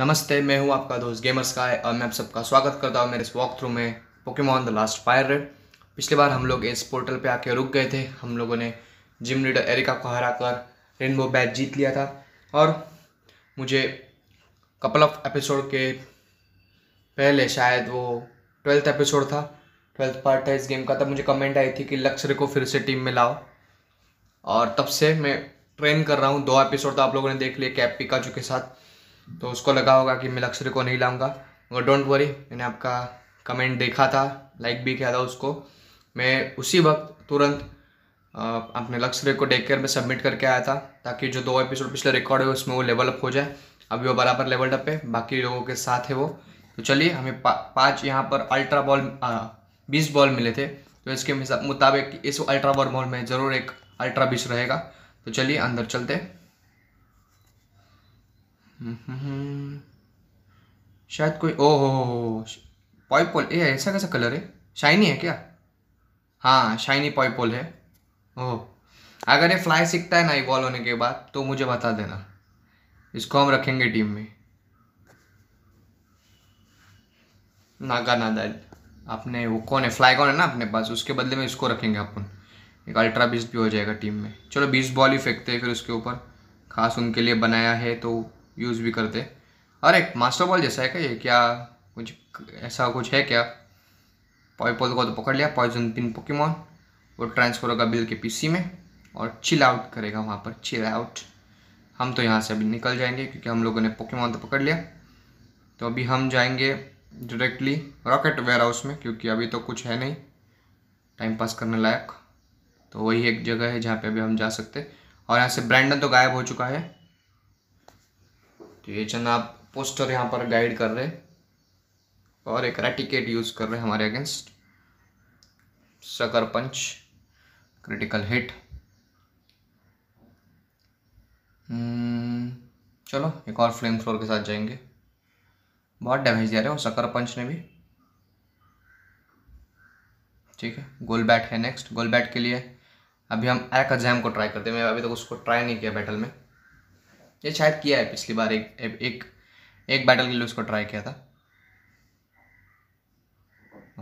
नमस्ते मैं हूं आपका दोस्त गेमर का और मैं आप सबका स्वागत करता हूं मेरे इस वॉक थ्रू में पोकेमॉन द लास्ट फायर पिछले बार हम लोग इस पोर्टल पे आके रुक गए थे हम लोगों ने जिम लीडर एरिका को हरा कर रेनबो बैच जीत लिया था और मुझे कपल ऑफ एपिसोड के पहले शायद वो ट्वेल्थ एपिसोड था ट्वेल्थ पार्ट था इस गेम का तब मुझे कमेंट आई थी कि लक्ष्य को फिर से टीम में लाओ और तब से मैं ट्रेन कर रहा हूँ दो एपिसोड तो आप लोगों ने देख लिए कैप पिकाचू के साथ तो उसको लगा होगा कि मैं लक्ष्य को नहीं लाऊंगा मगर डोंट वरी मैंने आपका कमेंट देखा था लाइक भी किया था उसको मैं उसी वक्त तुरंत अपने लक्ष्य को डेक केयर में सबमिट करके आया था ताकि जो दो एपिसोड पिछले रिकॉर्ड है उसमें वो लेवल अप हो जाए अभी वो बराबर लेवल अप है बाकी लोगों के साथ है वो तो चलिए हमें पा, पाँच यहाँ पर अल्ट्रा बॉल बीस बॉल मिले थे तो इसके मुताबिक इस अल्ट्रा बॉल बॉल में ज़रूर एक अल्ट्रा बीस रहेगा तो चलिए अंदर चलते हैं Mm-hmm. शायद कोई ओ हो हो पॉइपोल ये ऐसा कैसा कलर है शाइनी है क्या हाँ शाइनी पॉइपोल है ओह अगर ये फ्लाई सीखता है ना इवॉल्व होने के बाद तो मुझे बता देना इसको हम रखेंगे टीम में नागा नादाल आपने वो कौन है फ्लाई कौन है ना अपने पास उसके बदले में इसको रखेंगे अपन एक अल्ट्रा बीस भी हो जाएगा टीम में चलो बीस बॉल ही फेंकते हैं फिर उसके ऊपर खास उनके लिए बनाया है तो यूज़ भी करते और एक मास्टर बॉल जैसा है क्या ये क्या कुछ ऐसा कुछ है क्या पॉइपोल को तो पकड़ लिया पॉइजन पिन पोकेमोन वो ट्रांसफर होगा बिल के पीसी में और चिल आउट करेगा वहाँ पर चिल आउट हम तो यहाँ से अभी निकल जाएंगे क्योंकि हम लोगों ने पोकेमोन तो पकड़ लिया तो अभी हम जाएंगे डायरेक्टली रॉकेट वेयर हाउस में क्योंकि अभी तो कुछ है नहीं टाइम पास करने लायक तो वही एक जगह है जहाँ पे अभी हम जा सकते और यहाँ से ब्रांडन तो गायब हो चुका है तो ये आप पोस्टर यहाँ पर गाइड कर रहे और एक रेटिकेट यूज़ कर रहे हमारे against sucker punch critical hit चलो एक और फ्लेम फ्लोर के साथ जाएंगे बहुत डैमेज दिया रहे हो सकर पंच ने भी ठीक है गोल बैट है नेक्स्ट गोल बैट के लिए अभी हम एक जैम को ट्राई करते हैं मैं अभी तक तो उसको ट्राई नहीं किया बैटल में ये शायद किया है पिछली बार एक एक एक, बैटल के लिए उसको ट्राई किया था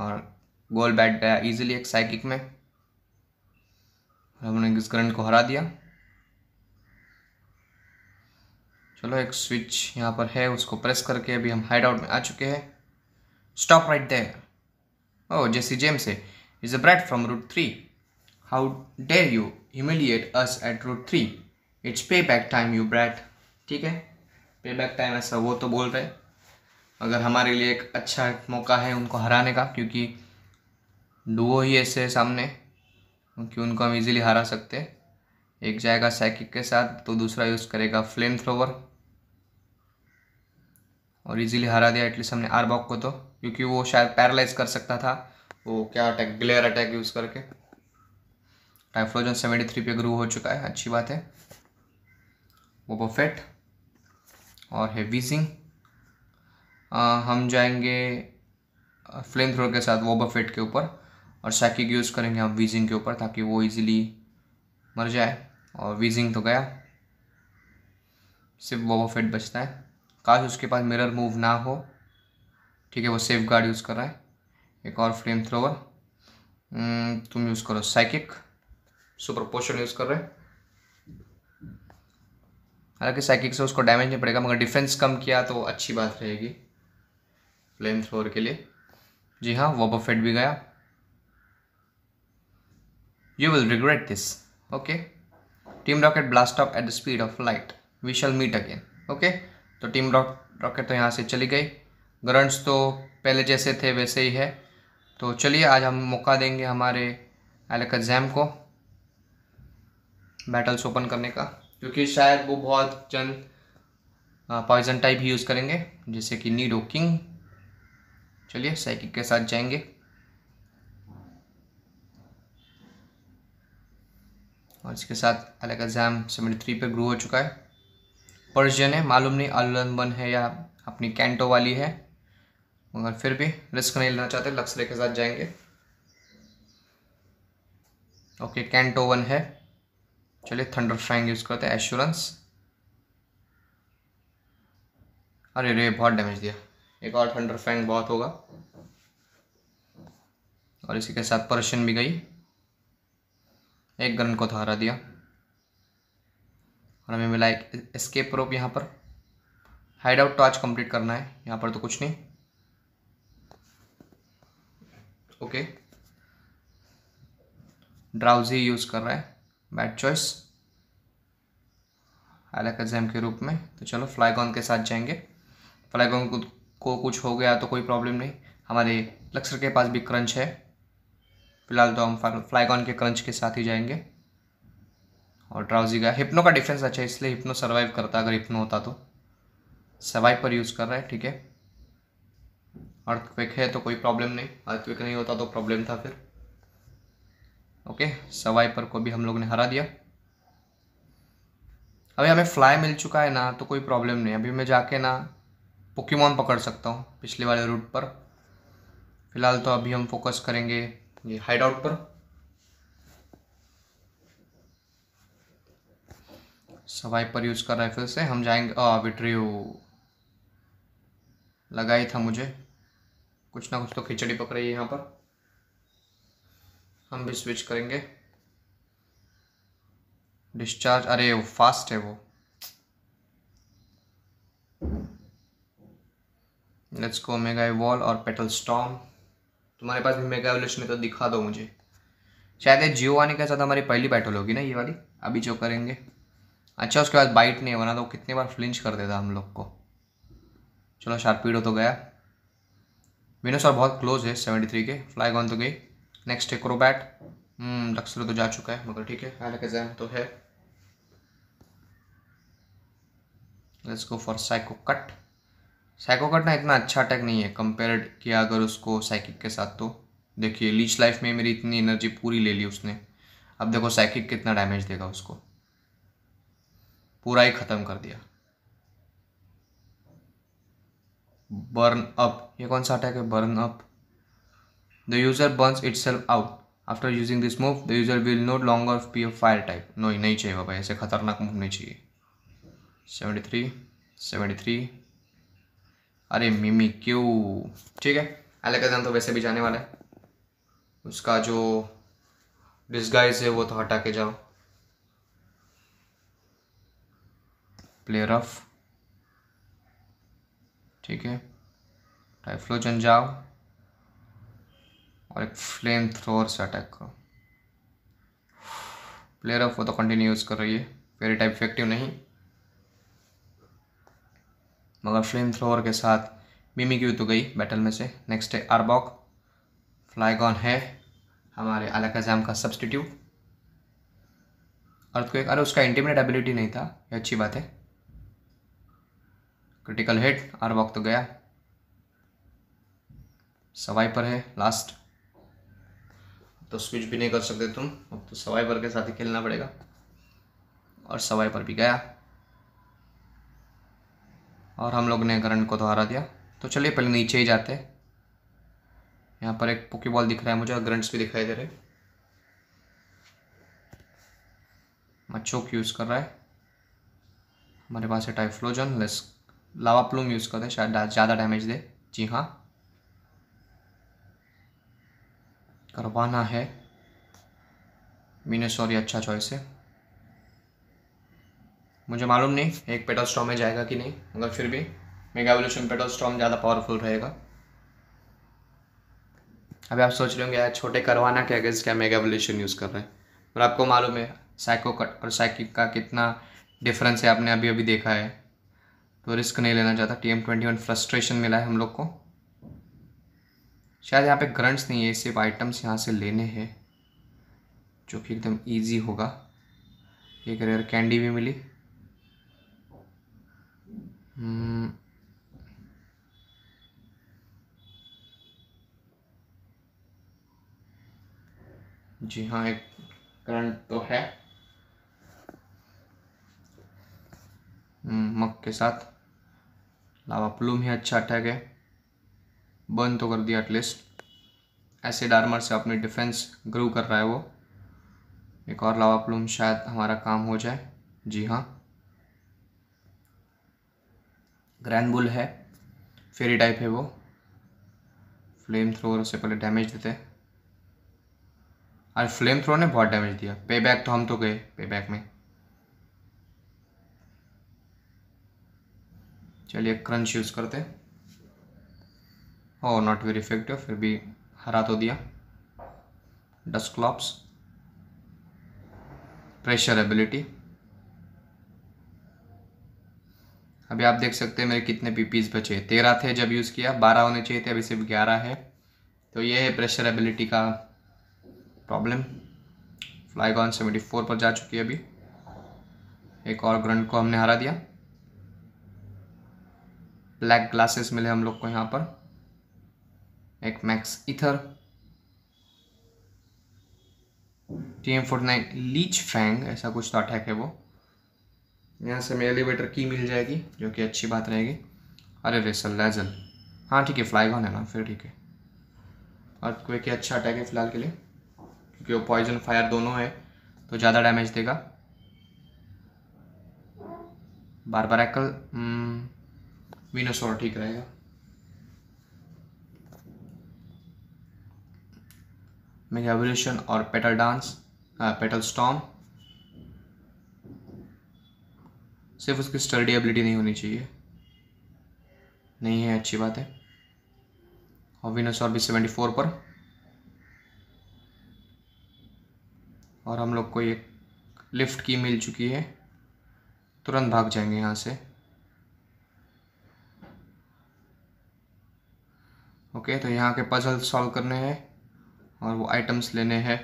और गोल बैट गया इजीली एक साइकिक में हमने इस करंट को हरा दिया चलो एक स्विच यहाँ पर है उसको प्रेस करके अभी हम हाइड आउट में आ चुके हैं stop right there oh Jessie James से is a brat from route three how dare you humiliate us at route three it's payback time you brat ठीक है पे बैक टाइम ऐसा वो तो बोल रहे मगर हमारे लिए एक अच्छा मौका है उनको हराने का क्योंकि डुओ ही ऐसे है सामने क्योंकि उनको हम इजीली हरा सकते हैं एक जाएगा साइकिक के साथ तो दूसरा यूज़ करेगा फ्लेम थ्रोवर और इजीली हरा दिया एटलीस्ट हमने आरबॉक को तो क्योंकि वो शायद पैरालाइज कर सकता था वो क्या अटैक ग्लेयर अटैक यूज़ करके टाइफ्लोजन सेवेंटी थ्री पे ग्रू हो चुका है अच्छी बात है बोबा फेट और हेवी सिंह हम जाएंगे फ्लेम थ्रोर के साथ वोबा फेट के ऊपर और शैकिक यूज़ करेंगे हम वीजिंग के ऊपर ताकि वो इजीली मर जाए और वीजिंग तो गया सिर्फ वोबा फेट बचता है काश उसके पास मिरर मूव ना हो ठीक है वो सेफ गार्ड यूज़ कर रहा है एक और फ्लेम हम्म, थ्रोवर तुम यूज़ करो साइकिक सुपर पोशन यूज़ कर रहे हैं हालांकि साइकिक से उसको डैमेज नहीं पड़ेगा मगर डिफेंस कम किया तो अच्छी बात रहेगी फ्लेम थ्रोर के लिए जी हाँ वो बफेट भी गया you will regret this okay team rocket blast off at the speed of light we shall meet again okay तो टीम रॉकेट तो यहाँ से चली गई ग्रंट्स तो पहले जैसे थे वैसे ही है तो चलिए आज हम मौका देंगे हमारे एलेक्जाम को बैटल्स ओपन करने का क्योंकि शायद वो बहुत जन पॉइजन टाइप ही यूज़ करेंगे जैसे कि नीडो किंग चलिए साइकिक के साथ जाएंगे और इसके साथ अलग एग्ज़ाम सेवेंटी थ्री पर ग्रू हो चुका है पर्जियन है मालूम नहीं अलबन है या अपनी कैंटो वाली है मगर फिर भी रिस्क नहीं लेना चाहते लक्सरे के साथ जाएंगे ओके कैंटो वन है चलिए थंडर फैंग यूज़ करते हैं एश्योरेंस अरे रे बहुत डैमेज दिया एक और थंडर फैंग बहुत होगा और इसी के साथ परशन भी गई एक गन को तो हरा दिया और हमें मिला एक एस्केप रोप यहाँ पर हाइड आउट टॉर्च कंप्लीट करना है यहाँ पर तो कुछ नहीं ओके ड्राउजी यूज़ कर रहा है बैड चॉइस अलग एग्जाम के रूप में तो चलो फ्लाइगॉन के साथ जाएंगे फ्लाइगॉन को कुछ हो गया तो कोई प्रॉब्लम नहीं हमारे लक्सर के पास भी क्रंच है फिलहाल तो हम फ्लाइगॉन के क्रंच के साथ ही जाएंगे और ट्राउजी का हिप्नो का डिफेंस अच्छा है इसलिए हिप्नो सर्वाइव करता अगर हिप्नो होता तो सर्वाइव पर यूज़ कर रहा है ठीक है अर्थ है तो कोई प्रॉब्लम नहीं अर्थ नहीं होता तो प्रॉब्लम था फिर ओके सवाइपर को भी हम लोग ने हरा दिया अभी हमें फ्लाई मिल चुका है ना तो कोई प्रॉब्लम नहीं अभी मैं जाके ना पुकीमॉन पकड़ सकता हूँ पिछले वाले रूट पर फिलहाल तो अभी हम फोकस करेंगे ये हाइड आउट पर सवाई पर यूज़ कर राइफल से हम जाएंगे विट्रियो लगा ही था मुझे कुछ ना कुछ तो खिचड़ी पक रही है यहाँ पर हम भी स्विच करेंगे डिस्चार्ज अरे वो फास्ट है वो लेट्स गो मेगा वॉल और पेटल स्टॉम तुम्हारे पास भी मेगा एवल्यूशन में तो दिखा दो मुझे शायद ये जियो आने के साथ हमारी पहली बैटल होगी ना ये वाली अभी जो करेंगे अच्छा उसके बाद बाइट नहीं बना तो कितने बार फ्लिंच कर देता हम लोग को चलो हो तो गया और बहुत क्लोज है सेवेंटी थ्री के फ्लाईगॉन तो गई नेक्स्ट है क्रोबैट लक्सर तो जा चुका है मगर ठीक है एलेक्जैम तो है let's go for psycho cut psycho cut ना इतना अच्छा अटैक नहीं है कंपेयर्ड किया अगर उसको साइकिक के साथ तो देखिए लीच लाइफ में मेरी इतनी एनर्जी पूरी ले ली उसने अब देखो साइकिक कितना डैमेज देगा उसको पूरा ही ख़त्म कर दिया बर्न अप ये कौन सा अटैक है burn up The user burns itself out. After using this move, the user will no longer be a fire type. No, nahi chahiye baba aise khatarnak move nahi chahiye 73 73 seventy three अरे मिमी Q ठीक है एलेकाजन तो वैसे भी जाने वाला है उसका जो डिस्गाइज है वो तो हटा के जाओ प्लेयर ऑफ ठीक है टाइफ्लोजन जाओ और एक फ्लेम थ्रोअर से अटैक करो प्लेयर ऑफ वो तो कंटिन्यू यूज़ कर रही है फेरी टाइप इफेक्टिव नहीं मगर फ्लेम थ्रोअर के साथ मिमी क्यू तो गई बैटल में से नेक्स्ट है आरबॉक फ्लाईगॉन है हमारे अलाकाजाम का सब्सटीट्यूट अर्थ को एक अरे उसका इंटीमेट एबिलिटी नहीं था ये अच्छी बात है क्रिटिकल हिट आरबॉक तो गया सवाइपर है लास्ट तो स्विच भी नहीं कर सकते तुम अब तो सवाई पर के साथ ही खेलना पड़ेगा और सवाई पर भी गया और हम लोग ने करंट को तो हरा दिया तो चलिए पहले नीचे ही जाते हैं यहाँ पर एक पुकी बॉल दिख रहा है मुझे और ग्रंट्स भी दिखाई दे रहे मच्छो की यूज़ कर रहा है हमारे पास है टाइफ्लोजन लेस लावा प्लूम यूज़ कर रहे शायद ज़्यादा डैमेज दे जी हाँ करवाना है मीनस सॉरी अच्छा चॉइस है मुझे मालूम नहीं एक पेटल स्टॉम में जाएगा कि नहीं मगर फिर भी मेगा वोल्यूशन पेटल स्टॉम ज़्यादा पावरफुल रहेगा अभी आप सोच रहे होंगे यार छोटे करवाना क्या अगेंस्ट क्या मेगा वोल्यूशन यूज़ कर रहे हैं और आपको मालूम है साइको कट और साइकिक का कितना डिफरेंस है आपने अभी अभी देखा है तो रिस्क नहीं लेना चाहता T M twenty one frustration मिला है हम लोग को शायद यहाँ पे करंट्स नहीं है सिर्फ आइटम्स यहाँ से लेने हैं जो कि एकदम इजी होगा एक रेयर कैंडी भी मिली hmm. जी हाँ एक करंट तो है hmm, मक के साथ लावा प्लूम ही अच्छा अटैक है बर्न तो कर दिया एटलीस्ट एसिड आर्मर से अपनी डिफेंस ग्रो कर रहा है वो एक और लावा प्लूम शायद हमारा काम हो जाए जी हाँ ग्रैंड बुल है फेरी टाइप है वो फ्लेम थ्रोअर से पहले डैमेज देते अरे फ्लेम थ्रो ने बहुत डैमेज दिया पे बैक तो हम तो गए पे बैक में चलिए क्रंच यूज़ करते हैं और नॉट वेरी इफेक्टिव फिर भी हरा तो दिया डस्ट क्लॉप्स प्रेशर एबिलिटी अभी आप देख सकते हैं मेरे कितने पीपीज बचे तेरह थे जब यूज़ किया बारह होने चाहिए थे अभी सिर्फ ग्यारह है तो ये है प्रेशर एबिलिटी का प्रॉब्लम फ्लाईगॉन सेवेंटी फोर पर जा चुकी है अभी एक और ग्रंट को हमने हरा दिया ब्लैक ग्लासेस मिले हम लोग को यहाँ पर एक max ether T M forty nine leech fang ऐसा कुछ तो अटैक है वो यहाँ से हमें एलिवेटर की मिल जाएगी जो कि अच्छी बात रहेगी अरे रेसल लेजल हाँ ठीक है फ्लाईगॉन है ना फिर ठीक है और क्वे की अच्छा अटैक है फिलहाल के लिए क्योंकि वो पॉइजन फायर दोनों है तो ज़्यादा डैमेज देगा बार बार बारबारेकल विनोसोर ठीक रहेगा मेगा एवोल्यूशन और पेटल डांस पेटल स्टॉम सिर्फ उसकी स्टडी एबिलिटी नहीं होनी चाहिए नहीं है अच्छी बात है और विनस और भी सेवेंटी फोर पर और हम लोग को ये लिफ्ट की मिल चुकी है तुरंत भाग जाएंगे यहाँ से ओके तो यहाँ के पजल सॉल्व करने हैं और वो आइटम्स लेने हैं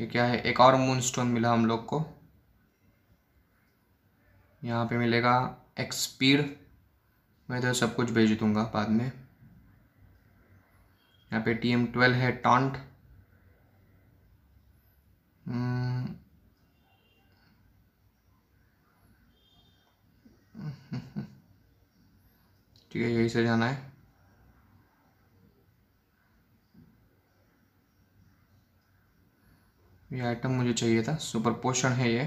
ये क्या है एक और मून स्टोन मिला हम लोग को यहाँ पे मिलेगा एक्सपीड मैं इधर सब कुछ भेज दूंगा बाद में यहाँ पे टी एम ट्वेल्व है टॉन्ट hmm। ठीक है यही से जाना है ये आइटम मुझे चाहिए था सुपर पोषण है ये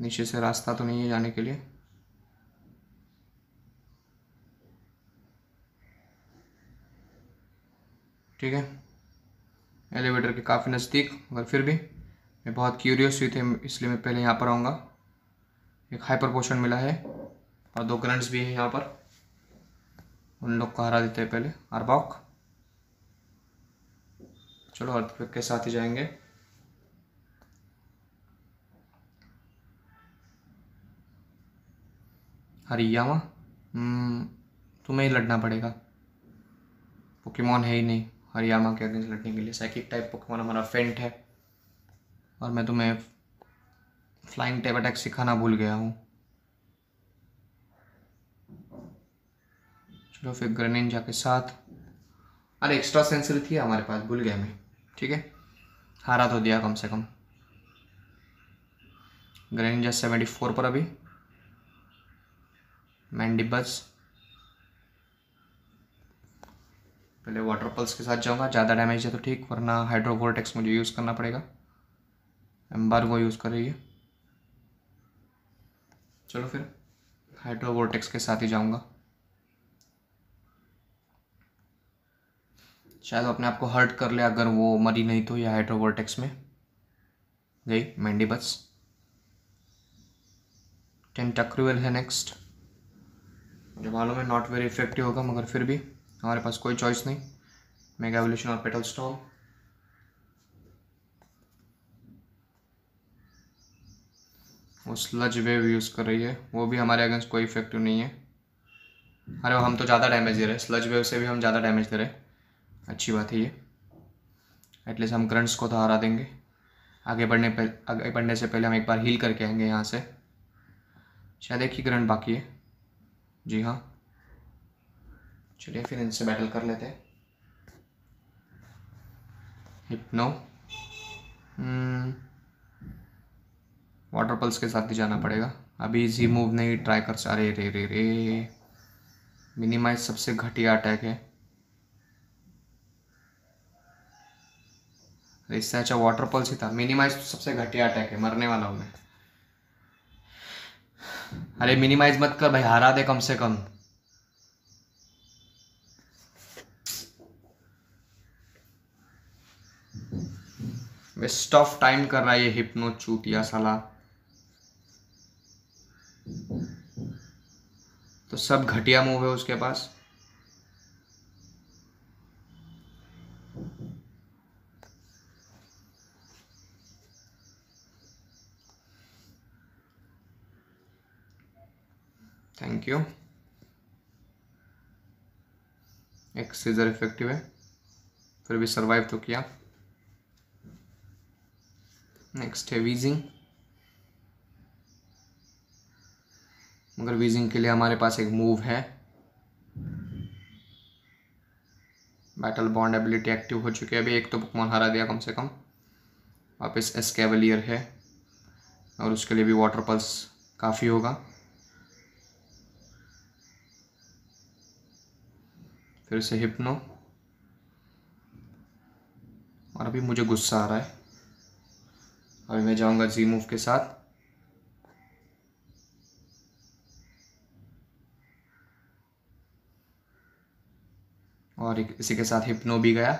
नीचे से रास्ता तो नहीं है जाने के लिए ठीक है एलिवेटर के काफ़ी नज़दीक मगर फिर भी मैं बहुत क्यूरियस हुई थी इसलिए मैं पहले यहाँ पर आऊँगा एक हाइपर पोषण मिला है और दो ग्रंट्स भी हैं यहाँ पर उन लोग को हरा देते हैं पहले अरबॉक चलो अर्थ के साथ ही जाएंगे हरियामा हम्म, तुम्हें ही लड़ना पड़ेगा पोकेमॉन है ही नहीं हरियामा के अगेंस्ट लड़ने के लिए साइकिक टाइप पोकेमॉन हमारा फेंट है और मैं तुम्हें फ्लाइंग टाइप अटैक सिखाना भूल गया हूँ चलो फिर ग्रेनेंजा के साथ अरे एक्स्ट्रा सेंसर थी हमारे पास भूल गया मैं ठीक है हारा तो दिया कम से कम ग्रेनेंजा सेवेंटी फोर पर अभी मैंडिबस पहले वाटर पल्स के साथ जाऊंगा ज़्यादा डैमेज है तो ठीक वरना हाइड्रोवोल्टेक्स मुझे यूज़ करना पड़ेगा एम्बार्गो यूज़ करेगी चलो फिर हाइड्रोवोल्टेक्स के साथ ही जाऊंगा शायद अपने आप को हर्ट कर ले अगर वो मरी नहीं तो या हाइड्रोवोल्टेक्स में गई मैंडी बस टेंटाक्रूएल है नेक्स्ट मुझे मालूम है नॉट वेरी इफेक्टिव होगा मगर फिर भी हमारे पास कोई चॉइस नहीं मेगा एवोल्यूशन और पेटल स्टॉल वो स्लज वेव यूज़ कर रही है वो भी हमारे अगेंस्ट कोई इफेक्टिव नहीं है अरे हम तो ज़्यादा डैमेज दे रहे हैं स्लज वेव से भी हम ज़्यादा डैमेज दे रहे हैं अच्छी बात है ये एटलीस्ट हम करंट्स को तो हरा देंगे आगे बढ़ने पर आगे बढ़ने से पहले हम एक बार हील करके आएंगे यहाँ से शायद एक ही करंट बाकी है जी हाँ चलिए फिर इनसे बैटल कर लेते हैं हिप्नो वाटर पल्स के साथ ही जाना पड़ेगा अभी इजी मूव नहीं ट्राई कर अरे रे रे रे मिनिमाइज सबसे घटिया अटैक है इससे अच्छा वाटर पल्स ही था मिनिमाइज सबसे घटिया अटैक है मरने वाला हूँ मैं अरे मिनिमाइज मत कर भाई हरा दे कम से कम वेस्ट ऑफ टाइम कर रहा है ये हिप्नो चूतिया साला तो सब घटिया मूव है उसके पास थैंक यू एक सीजर इफेक्टिव है फिर भी सरवाइव तो किया नेक्स्ट है वीजिंग मगर वीजिंग के लिए हमारे पास एक मूव है बैटल बॉन्ड एबिलिटी एक्टिव हो चुकी है अभी एक तो पकवान हरा दिया कम से कम वापस एस्केवलियर है और उसके लिए भी वाटर पल्स काफ़ी होगा फिर से हिप्नो और अभी मुझे गुस्सा आ रहा है अभी मैं जाऊंगा जी मूव के साथ और इसी के साथ हिप्नो भी गया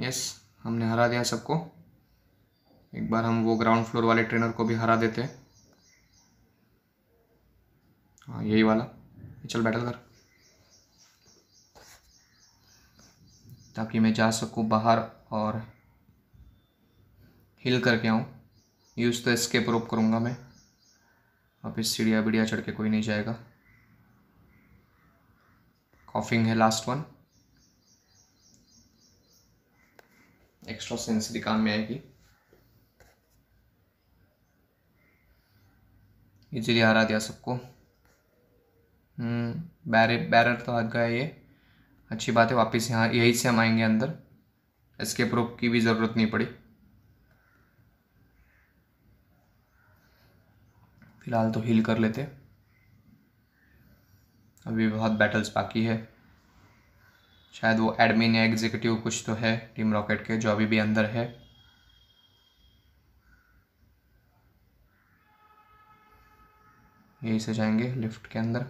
यस हमने हरा दिया सबको एक बार हम वो ग्राउंड फ्लोर वाले ट्रेनर को भी हरा देते हैं हाँ यही वाला चल बैटल कर ताकि मैं जा सकूं बाहर और हिल करके आऊँ यूज़ तो स्केप रोप करूंगा मैं अब इस सीढ़िया बिड़िया चढ़ के कोई नहीं जाएगा कॉफिंग है लास्ट वन एक्स्ट्रा सेंसरी काम में आएगी इजीली हरा दिया सबको हम्म, बैरर बैरर तो आ गया ये अच्छी बात है वापस यहाँ यहीं से हम आएंगे अंदर इसके प्रूफ की भी ज़रूरत नहीं पड़ी फ़िलहाल तो हील कर लेते अभी बहुत बैटल्स बाकी है शायद वो एडमिन या एग्जीक्यूटिव कुछ तो है टीम रॉकेट के जो अभी भी अंदर है यही से जाएंगे लिफ्ट के अंदर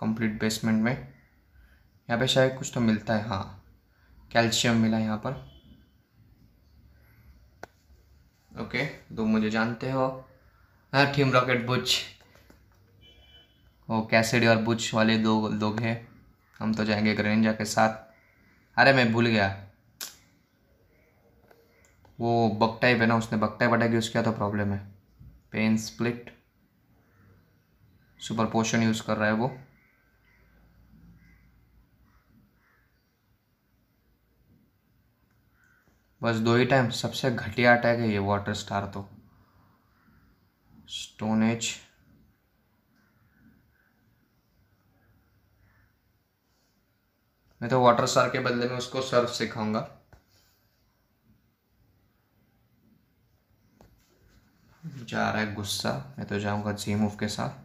कंप्लीट बेसमेंट में यहाँ पे शायद कुछ तो मिलता है हाँ कैल्शियम मिला यहाँ पर ओके तो मुझे जानते हो हाँ टीम रॉकेट बुच वो कैसेड और बुच वाले दो लोग हैं हम तो जाएंगे ग्रेंजा के साथ अरे मैं भूल गया वो बक टाइप है ना उसने बक टाइप अटैक यूज़ किया तो प्रॉब्लम है pain split super potion use कर रहा है वो बस दो ही टाइम सबसे घटिया अटैक है ये वाटर स्टार तो स्टोन एज मैं तो वाटर स्टार के बदले में उसको सर्फ सिखाऊंगा जा रहा है गुस्सा मैं तो जाऊंगा जी मूव के साथ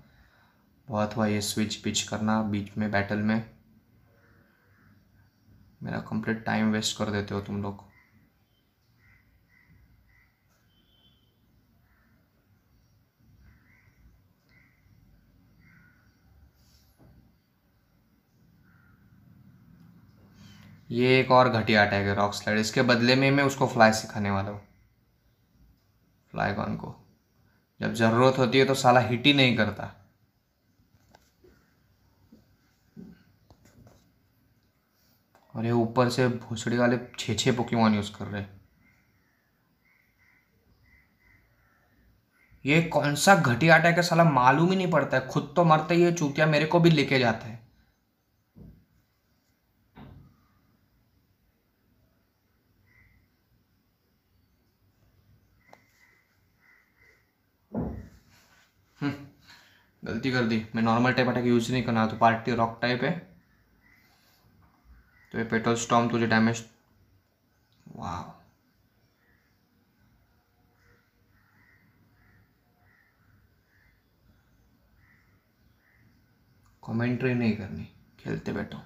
बहुत हुआ ये स्विच पिच करना बीच में बैटल में मेरा कंप्लीट टाइम वेस्ट कर देते हो तुम लोग ये एक और घटिया अटैक है रॉक स्लाइड इसके बदले में मैं उसको फ्लाई सिखाने वाला हूँ फ्लाईकॉन को जब ज़रूरत होती है तो साला हिट ही नहीं करता और ये ऊपर से भूसड़ी वाले छे छे पोकेमॉन यूज़ कर रहे ये कौन सा घटिया अटैक है साला मालूम ही नहीं पड़ता है खुद तो मरते ही है चूतिया मेरे को भी लेके जाता है गलती कर दी मैं नॉर्मल टाइप अटैक यूज नहीं करना तो पार्टी रॉक टाइप है तो ये पेट्रोल स्टॉम तुझे डैमेज वाह कमेंट्री नहीं करनी खेलते बैठो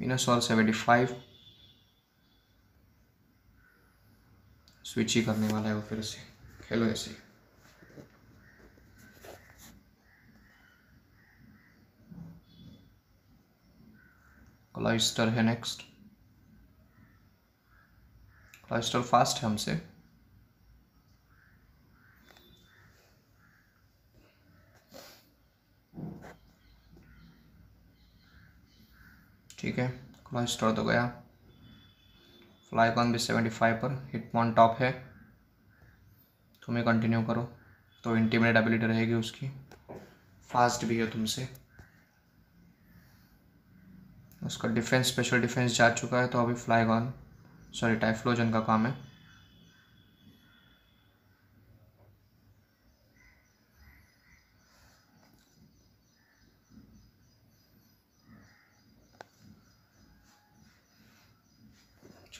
मीनस और सेवेंटी फाइव स्विच ही करने वाला है वो फिर से खेलो ऐसे क्लाइस्टर है नेक्स्ट क्लाइस्टर फास्ट है हमसे ठीक है क्लाइस्टर तो गया फ्लाईकॉन भी सेवेंटी फाइव पर हिट पॉइंट टॉप है तुम्हें तो कंटिन्यू करो तो इंटीमेट एबिलिटी रहेगी उसकी फास्ट भी है तुमसे उसका डिफेंस स्पेशल डिफेंस जा चुका है तो अभी फ्लाईकॉन सॉरी टाइफ्लोजन का काम है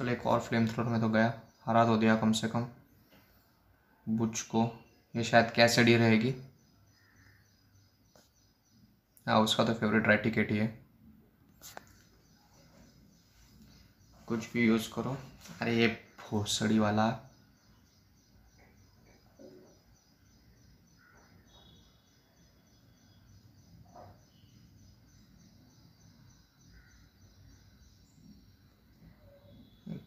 चलो एक और फ्लेम थ्रोर में तो गया हरा तो दिया कम से कम बुच को ये शायद कैसेडी रहेगी हाँ उसका तो फेवरेट रेटिकेट ही है कुछ भी यूज़ करो अरे ये भोसड़ी वाला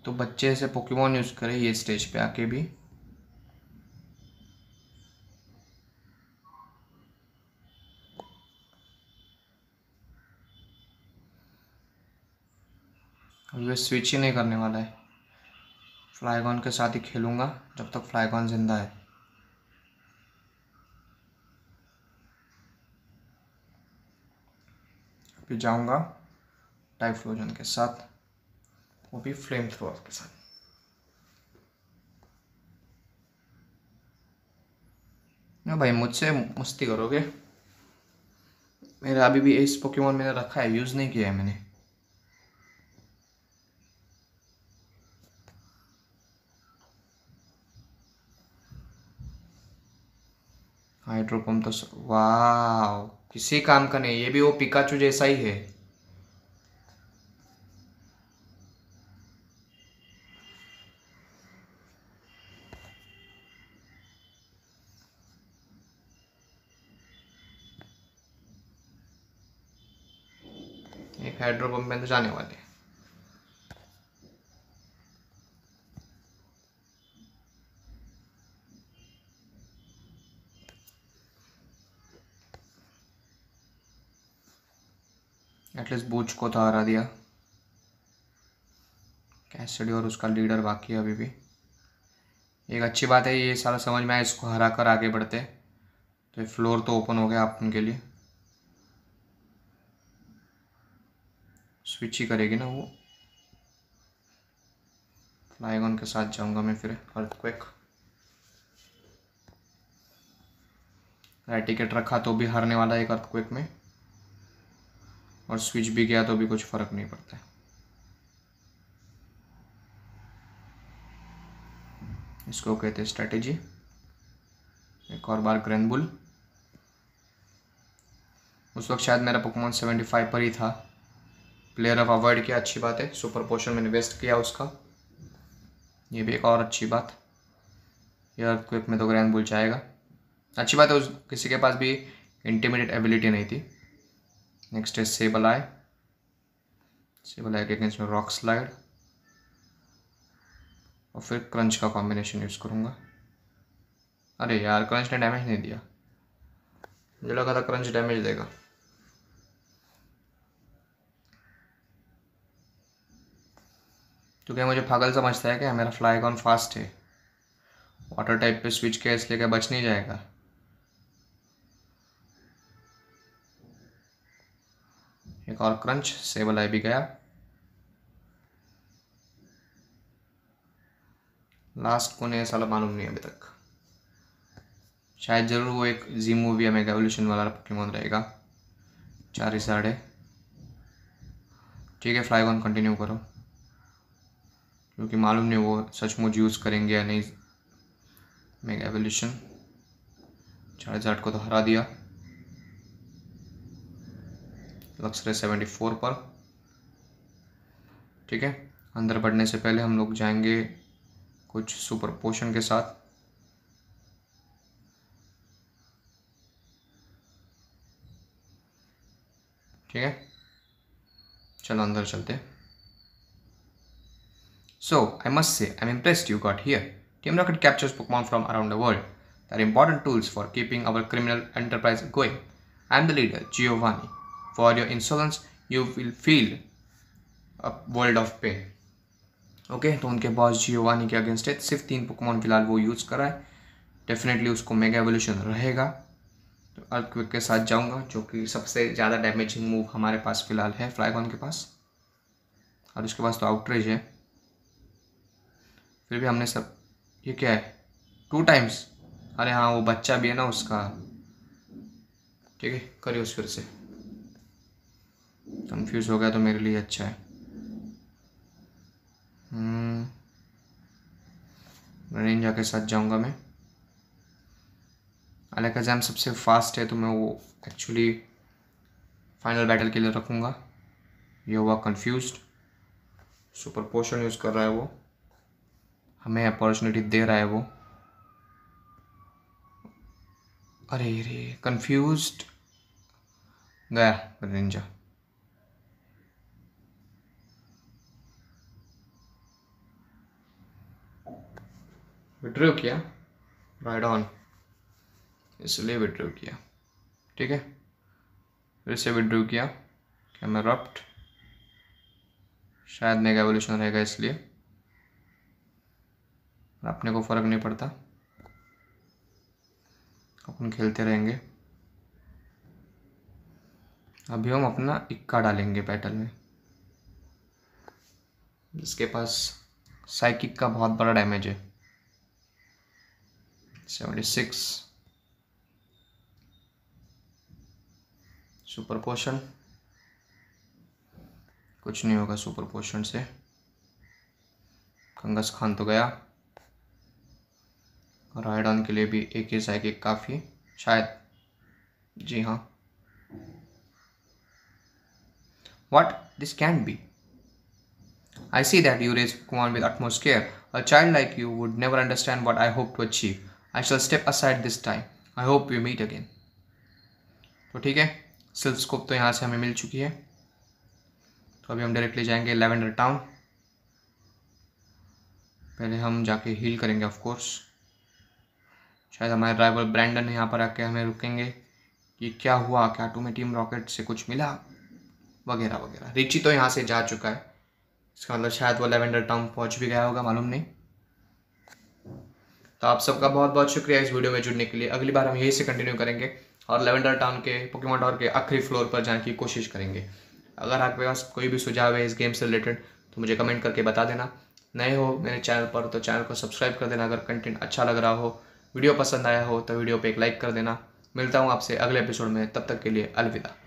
तो बच्चे ऐसे पोकेमोन यूज़ करें ये स्टेज पे आके भी ये स्विच ही नहीं करने वाला है फ्लाईगॉन के साथ ही खेलूंगा जब तक फ्लाईगॉन ज़िंदा है अभी जाऊंगा टाइफ्लोजन के साथ वो भी फ्लेम थ्रोअर के साथ ना भाई मुझसे मस्ती करोगे मेरा अभी भी इस पोकेमोन मैंने रखा है यूज़ नहीं किया है मैंने हाइड्रोपम्प तो वाह किसी काम का नहीं ये भी वो पिकाचू जैसा ही है हाइड्रो पंप में तो जाने वाले हैं एटलीस्ट बूच को तो हरा दिया कैसडी और उसका लीडर बाकी है अभी भी एक अच्छी बात है ये सारा समझ में आया इसको हरा कर आगे बढ़ते तो फ्लोर तो ओपन हो गया आप उनके लिए स्विच ही करेगी ना वो फ्लाइगॉन के साथ जाऊंगा मैं फिर अर्थक्वेक राइट टिकट रखा तो भी हारने वाला एक अर्थक्वेक में और स्विच भी गया तो भी कुछ फ़र्क नहीं पड़ता है इसको कहते हैं स्ट्रेटेजी एक और बार ग्रैंडबुल उस वक्त शायद मेरा पकमान सेवेंटी फाइव पर ही था प्लेयर ऑफ अवॉइड किया अच्छी बात है सुपर पोशन में इन्वेस्ट किया उसका ये भी एक और अच्छी बात यार क्विप में तो ग्रैंड बुल जाएगा अच्छी बात है उस किसी के पास भी इंटीमीडिएट एबिलिटी नहीं थी नेक्स्ट है सेबल आए सेबल आए के अगेंस्ट में रॉक स्लाइड और फिर क्रंच का कॉम्बिनेशन यूज़ करूँगा अरे यार क्रंच ने डैमेज नहीं दिया मुझे लगा था क्रंच डैमेज देगा क्योंकि मुझे पागल समझता है कि मेरा फ्लाईकॉन फास्ट है वाटर टाइप पे स्विच किया इसलिए क्या बच नहीं जाएगा एक और क्रंच सेबल आई भी गया लास्ट को नहीं साला मालूम नहीं अभी तक शायद जरूर वो एक जी मूवी या मेगा वाला पोकेमोन रहेगा चार ही साढ़े ठीक है फ्लाई ऑन कंटिन्यू करो क्योंकि मालूम नहीं वो सचमुच यूज़ करेंगे या नहीं मेगा एवोल्यूशन चार्जार्ट को तो हरा दिया लक्सरे सेवेंटी फोर पर ठीक है अंदर बढ़ने से पहले हम लोग जाएंगे कुछ सुपर पोशन के साथ ठीक है चलो अंदर चलते हैं So I must say I'm impressed you got here. Team Rocket captures Pokemon from around the world. They're important tools for keeping our criminal enterprise going. I'm the leader, Giovanni. For your insolence, you will feel a world of pain. Okay okay, तो उनके पास Giovanni के against है सिर्फ तीन पकवान फिलहाल वो use कर रहा है डेफिनेटली उसको मेगा एवोल्यूशन रहेगा तो अर्थक्विक के साथ जाऊंगा जो कि सबसे ज़्यादा डैमेजिंग मूव हमारे पास फिलहाल है फ्लाइगॉन के पास और उसके पास तो आउटरेज है फिर भी हमने सब ये क्या है टू टाइम्स अरे हाँ वो बच्चा भी है ना उसका ठीक है करिए उस फिर से कंफ्यूज हो गया तो मेरे लिए अच्छा है रेंजा हम्म। के साथ जाऊंगा मैं अलग एग्जाम सबसे फास्ट है तो मैं वो एक्चुअली फाइनल बैटल के लिए रखूँगा ये हुआ कन्फ्यूज सुपर पोशन यूज़ कर रहा है वो हमें अपॉर्चुनिटी दे रहा है वो अरे अरे कंफ्यूज गया निंजा विड्रो किया राइड ऑन इसलिए विड्रो किया ठीक है फिर से विड्रो किया कैमरा शायद मेगा एवोल्यूशन रहेगा इसलिए अपने को फ़र्क नहीं पड़ता अपन खेलते रहेंगे अभी हम अपना इक्का डालेंगे बैटल में जिसके पास साइकिक का बहुत बड़ा डैमेज है सेवेंटी सिक्स सुपर पोशन कुछ नहीं होगा सुपर पोशन से कंगस खान तो गया राइड ऑन के लिए भी एक ही साइकिल काफ़ी शायद जी हाँ what this can be I see that you raise Kumar with utmost care a child like you would never understand what I hope to achieve I shall step aside this time I hope you meet again तो ठीक है सिल्फ scope तो यहाँ से हमें मिल चुकी है तो अभी हम डायरेक्टली जाएंगे लेवेंडर टाउन पहले हम जाके हील करेंगे ऑफकोर्स शायद हमारे ड्राइवर ब्रैंडन यहाँ पर आके हमें रुकेंगे कि क्या हुआ क्या टू में टीम रॉकेट से कुछ मिला वगैरह वगैरह रिची तो यहाँ से जा चुका है इसका मतलब शायद वो लेवेंडर टाउन पहुँच भी गया होगा मालूम नहीं तो आप सबका बहुत बहुत शुक्रिया इस वीडियो में जुड़ने के लिए अगली बार हम यही से कंटिन्यू करेंगे और लेवेंडर टाउन के पोकेमोन डॉर के आखिरी फ्लोर पर जाने की कोशिश करेंगे अगर आपके पास कोई भी सुझाव है इस गेम से रिलेटेड तो मुझे कमेंट करके बता देना नए हो मेरे चैनल पर तो चैनल को सब्सक्राइब कर देना अगर कंटेंट अच्छा लग रहा हो वीडियो पसंद आया हो तो वीडियो पे एक लाइक कर देना मिलता हूँ आपसे अगले एपिसोड में तब तक के लिए अलविदा